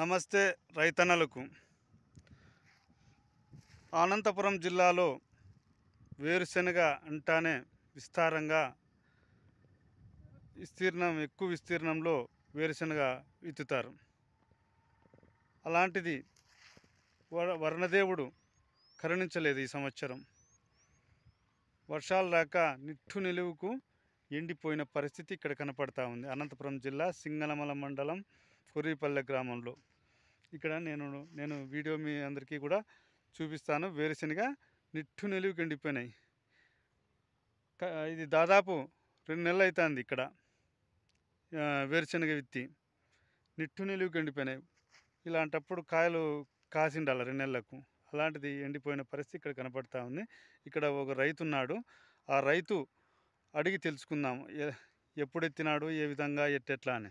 నమస్తే రైతన్నలకు అనంతపురం జిల్లాలో వేరుశెనగ అంటానే విస్తారంగా విస్తీర్ణం ఎక్కువ విస్తీర్ణంలో వేరుశెనగ విత్తుతారు అలాంటిది వర్ణదేవుడు కరుణించలేదు ఈ సంవత్సరం వర్షాలు రాక నిట్టు నిలువుకు ఎండిపోయిన పరిస్థితి ఇక్కడ కనపడతా ఉంది అనంతపురం జిల్లా సింగనమల మండలం కొర్రీపల్లె గ్రామంలో ఇక్కడ నేను నేను వీడియో మీ అందరికీ కూడా చూపిస్తాను వేరుశనగ నిట్టు నిలువు ఎండిపోయినాయి ఇది దాదాపు రెండు నెలలు అవుతుంది ఇక్కడ వేరుశనగ విత్తి నిట్టు నిలువు గండిపోయినాయి ఇలాంటప్పుడు కాయలు కాసిండాలి రెండు నెలలకు అలాంటిది ఎండిపోయిన పరిస్థితి ఇక్కడ కనపడతా ఉంది ఇక్కడ ఒక రైతు ఉన్నాడు ఆ రైతు అడిగి తెలుసుకుందాము ఎప్పుడు ఎత్తినాడు ఏ విధంగా ఎట్టెట్లా అని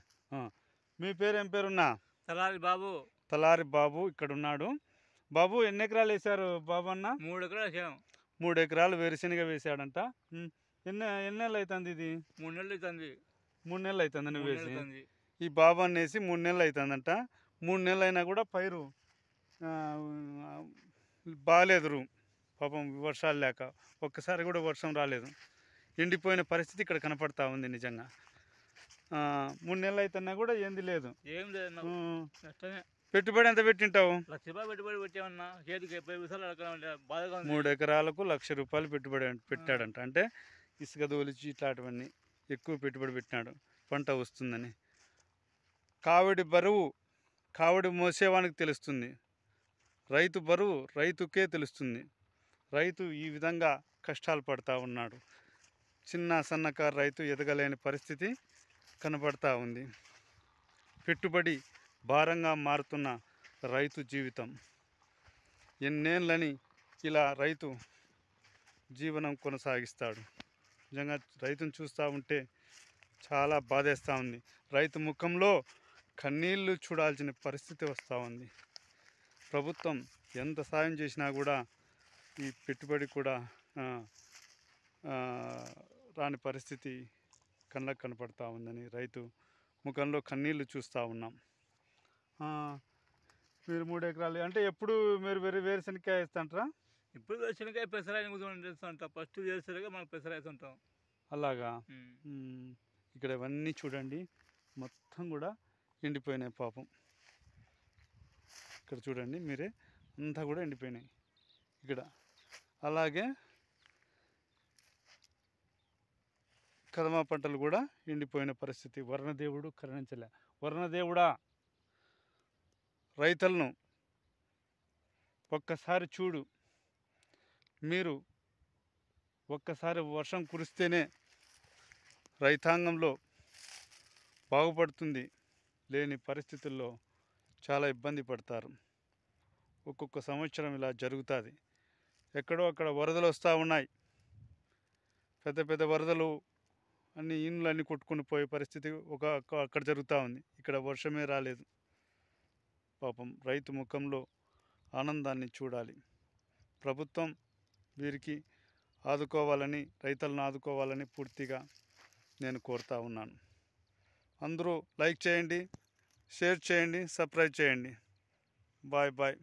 మీ పేరు ఏం పేరున్నా తలారి బాబు తలారి బాబు ఇక్కడ ఉన్నాడు బాబు ఎన్ని ఎకరాలు వేశారు బాబు అన్న మూడు ఎకరాలు వేసాము మూడు ఎకరాలు వేరుశనగ వేసాడంట ఎన్ని ఎన్ని నెలలు అవుతుంది ఇది మూడు నెలలు అవుతుంది మూడు నెలలు అవుతుంది వేసి ఈ బాబు అనేసి మూడు నెలలు అవుతుందంట మూడు నెలలు అయినా కూడా పైరు బాగాలేదురు పాపం వర్షాలు లేక ఒక్కసారి కూడా వర్షం రాలేదు ఎండిపోయిన పరిస్థితి ఇక్కడ కనపడతా ఉంది నిజంగా మూడు నెలలు అవుతున్నా కూడా ఏంది లేదు ఏం లేదు పెట్టుబడి ఎంత పెట్టింటావు పెట్టుబడి పెట్టామన్నా మూడు ఎకరాలకు లక్ష రూపాయలు పెట్టుబడి పెట్టాడంట అంటే ఇసుక దోలిచి ఇట్లాంటివన్నీ ఎక్కువ పెట్టుబడి పెట్టినాడు పంట వస్తుందని కావిడి బరువు కావిడి మోసేవానికి తెలుస్తుంది రైతు బరువు రైతుకే తెలుస్తుంది రైతు ఈ విధంగా కష్టాలు పడతా ఉన్నాడు చిన్న సన్నకారు రైతు ఎదగలేని పరిస్థితి కనబడతా ఉంది పెట్టుబడి భారంగా మారుతున్న రైతు జీవితం ఎన్నేళ్ళని ఇలా రైతు జీవనం కొనసాగిస్తాడు నిజంగా రైతును చూస్తూ ఉంటే చాలా బాధేస్తూ ఉంది రైతు ముఖంలో కన్నీళ్లు చూడాల్సిన పరిస్థితి వస్తూ ఉంది ప్రభుత్వం ఎంత సాయం చేసినా కూడా ఈ పెట్టుబడి కూడా రాని పరిస్థితి కళ్ళకు కనపడతా ఉందని రైతు ముఖంలో కన్నీళ్లు చూస్తూ ఉన్నాం మీరు మూడు ఎకరాలు అంటే ఎప్పుడు మీరు వేరే వేరుశనకాయ వేస్తుంటారా ఇప్పుడు వేరుశనకాయ పెసరాయని చేస్తుంటాం ఫస్ట్ వేరుశనగా మనం పెసరాయిస్తుంటాం అలాగా ఇక్కడ ఇవన్నీ చూడండి మొత్తం కూడా ఎండిపోయినాయి పాపం ఇక్కడ చూడండి మీరే అంతా కూడా ఎండిపోయినాయి ఇక్కడ అలాగే కదమ పంటలు కూడా ఎండిపోయిన పరిస్థితి వర్ణదేవుడు కరుణించలే వర్ణదేవుడా రైతులను ఒక్కసారి చూడు మీరు ఒక్కసారి వర్షం కురిస్తేనే రైతాంగంలో బాగుపడుతుంది లేని పరిస్థితుల్లో చాలా ఇబ్బంది పడతారు ఒక్కొక్క సంవత్సరం ఇలా జరుగుతుంది ఎక్కడో అక్కడ వరదలు వస్తూ ఉన్నాయి పెద్ద పెద్ద వరదలు అన్ని ఇండ్లు అన్నీ కొట్టుకుని పోయే పరిస్థితి ఒక అక్కడ జరుగుతూ ఉంది ఇక్కడ వర్షమే రాలేదు పాపం రైతు ముఖంలో ఆనందాన్ని చూడాలి ప్రభుత్వం వీరికి ఆదుకోవాలని రైతులను ఆదుకోవాలని పూర్తిగా నేను కోరుతా ఉన్నాను అందరూ లైక్ చేయండి షేర్ చేయండి సబ్స్క్రైబ్ చేయండి బాయ్ బాయ్